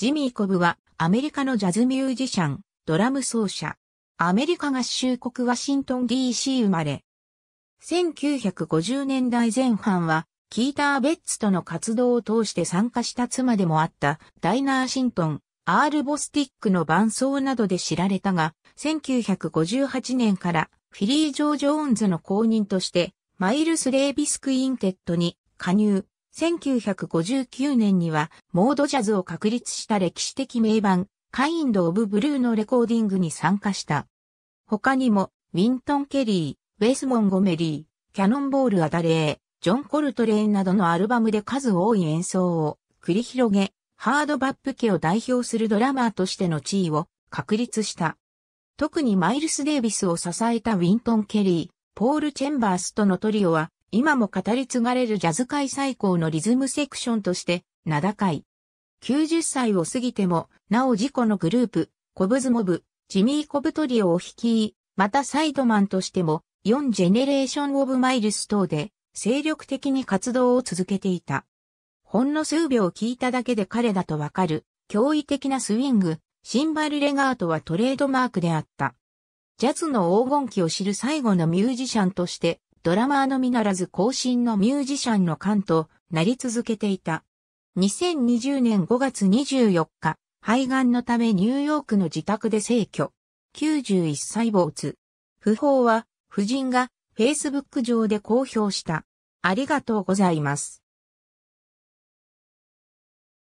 ジミー・コブはアメリカのジャズミュージシャン、ドラム奏者。アメリカ合衆国ワシントン DC 生まれ。1950年代前半は、キーター・ベッツとの活動を通して参加した妻でもあったダイナー・シントン、アール・ボスティックの伴奏などで知られたが、1958年からフィリー・ジョー・ジョーンズの公認として、マイルス・レービス・クインテットに加入、1959年にはモードジャズを確立した歴史的名盤、カインド・オブ・ブルーのレコーディングに参加した。他にも、ウィントン・ケリー、ウェス・モンゴメリー、キャノンボール・アダレー、ジョン・コルトレーンなどのアルバムで数多い演奏を繰り広げ、ハードバップ家を代表するドラマーとしての地位を確立した。特にマイルス・デイビスを支えたウィントン・ケリー、ポール・チェンバースとのトリオは今も語り継がれるジャズ界最高のリズムセクションとして、名高い。90歳を過ぎても、なお自己のグループ、コブズモブ、ジミー・コブトリオを率い、またサイドマンとしても、4ジェネレーション・オブ・マイルス等で、精力的に活動を続けていた。ほんの数秒聞いただけで彼だとわかる、驚異的なスイング、シンバルレガートはトレードマークであった。ジャズの黄金期を知る最後のミュージシャンとして、ドラマーのみならず更新のミュージシャンの勘となり続けていた。2020年5月24日、肺がんのためニューヨークの自宅で逝去。91歳没。不法は、夫人が Facebook 上で公表した。ありがとうございます。